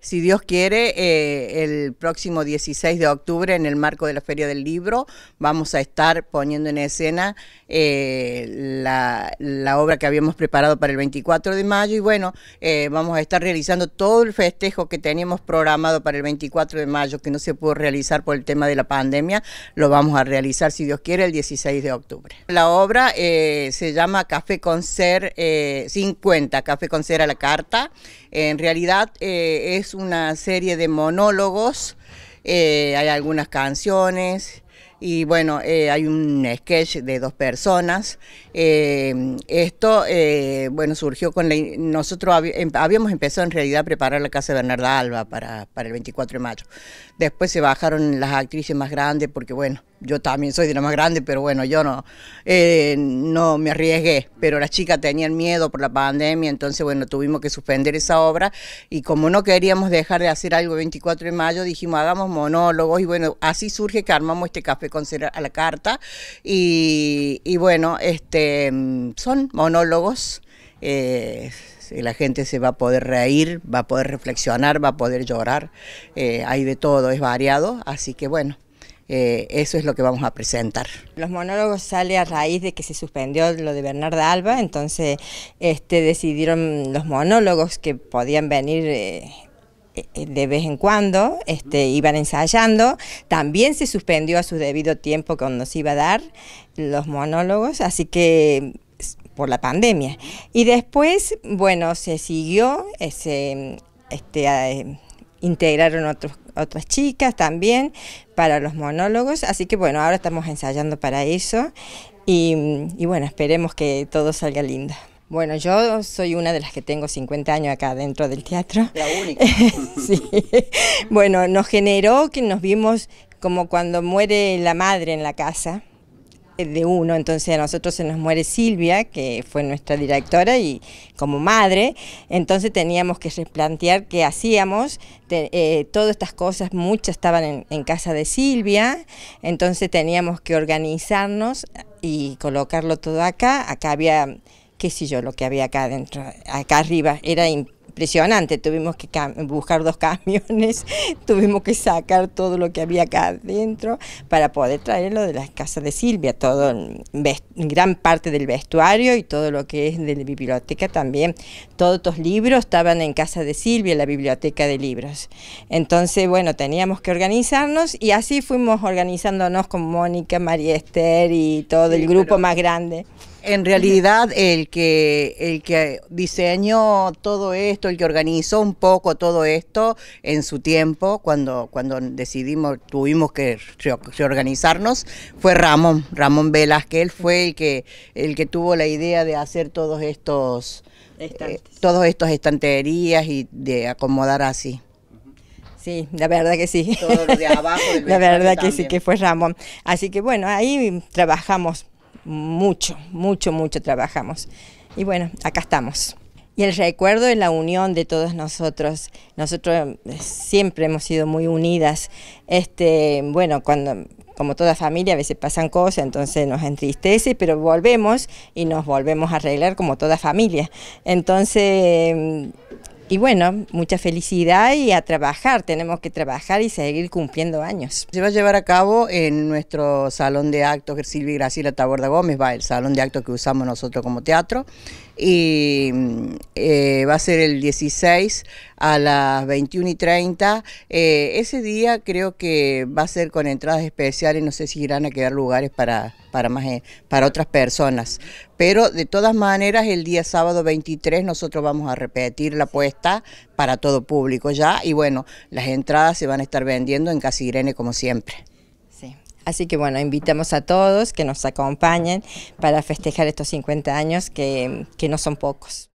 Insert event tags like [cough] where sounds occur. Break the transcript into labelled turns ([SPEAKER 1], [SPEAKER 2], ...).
[SPEAKER 1] si Dios quiere, eh, el próximo 16 de octubre, en el marco de la Feria del Libro, vamos a estar poniendo en escena eh, la, obra que habíamos preparado para el 24 de mayo. Y bueno, eh, vamos a estar realizando todo el festejo que teníamos programado para el 24 de mayo, que no se pudo realizar por el tema de la pandemia. Lo vamos a realizar, si Dios quiere, el 16 de octubre. La obra se llama Café con Ser 50, Café con Ser a la Carta. En realidad es una serie de monólogos, eh, hay algunas canciones y bueno, eh, hay un sketch de dos personas. Eh, esto, bueno, surgió con la, nosotros em, habíamos empezado en realidad a preparar la casa de Bernarda Alba para, para el 24 de mayo. Después se bajaron las actrices más grandes porque, bueno, yo también soy de la más grande, pero bueno, yo no, eh, no me arriesgué. Pero las chicas tenían miedo por la pandemia, entonces bueno, tuvimos que suspender esa obra. Y como no queríamos dejar de hacer algo el 24 de mayo, dijimos hagamos monólogos. Y bueno, así surge que armamos este café con a la carta. Y, bueno, este son monólogos. Eh, la gente se va a poder reír, va a poder reflexionar, va a poder llorar, eh, hay de todo, es variado, así que bueno. Eh, eso es lo que vamos a presentar.
[SPEAKER 2] Los monólogos sale a raíz de que se suspendió lo de Bernarda Alba, entonces este, decidieron los monólogos que podían venir... Eh, eh, de vez en cuando, este, iban ensayando, también se suspendió a su debido tiempo cuando se iba a dar los monólogos, así que por la pandemia. Y después, bueno, se siguió ese, este, integraron otros, otras chicas también para los monólogos, así que bueno, ahora estamos ensayando para eso y, y bueno, esperemos que todo salga lindo. Bueno, yo soy una de las que tengo 50 años acá dentro del teatro. La única. [laughs] sí. Bueno, nos generó que nos vimos como cuando muere la madre en la casa eh, de uno, entonces a nosotros se nos muere Silvia, que fue nuestra directora y como madre, entonces teníamos que replantear qué hacíamos, eh, todas estas cosas, muchas estaban en, casa de Silvia, entonces teníamos que organizarnos y colocarlo todo acá, acá había qué sé yo, lo que había acá adentro, acá arriba, era impresionante. Tuvimos que buscar dos [laughs] camiones, tuvimos que sacar todo lo que había acá adentro para poder traerlo de la casa de Silvia, todo gran parte del vestuario y todo lo que es de la biblioteca también. Todos estos libros estaban en casa de Silvia, la biblioteca de libros. Entonces, bueno, teníamos que organizarnos y así fuimos organizándonos con Mónica, María Esther y todo el grupo más grande. En realidad, el
[SPEAKER 1] que, el que diseñó todo esto, el que organizó un poco todo esto en su tiempo, cuando, cuando decidimos, tuvimos que reorganizarnos, fue Ramón, Ramón Velázquez, él fue el que, el que tuvo la idea de hacer todos estos, eh, todos estos estanterías y de acomodar así.
[SPEAKER 2] Sí, la verdad que sí. Todo lo de abajo [laughs] la verdad que sí, que fue Ramón. Así que bueno, ahí trabajamos mucho, mucho, mucho trabajamos. Y bueno, acá estamos. Y el recuerdo es la unión de todos nosotros. Nosotros eh, siempre hemos sido muy unidas. Este, bueno, cuando como toda familia a veces pasan cosas, entonces nos entristece, pero volvemos y nos volvemos a arreglar como toda familia. Entonces y bueno, mucha felicidad y a trabajar, tenemos que trabajar y seguir cumpliendo años. Se va a llevar a cabo en nuestro
[SPEAKER 1] salón de actos, Silvia Graciela Taborda Gómez, va el salón de actos que usamos nosotros como teatro y eh, va a ser el 16 a las 21 y 30. Eh, ese día creo que va a ser con entradas especiales, no sé si irán a quedar lugares para, para, más, eh, para otras personas. Pero de todas maneras, el día sábado 23 nosotros vamos a repetir la apuesta para todo público ya. Y
[SPEAKER 2] bueno, las entradas se van a estar vendiendo en Casa Irene como siempre. Así que bueno, invitamos a todos que nos acompañen para festejar estos 50 años que, que no son pocos.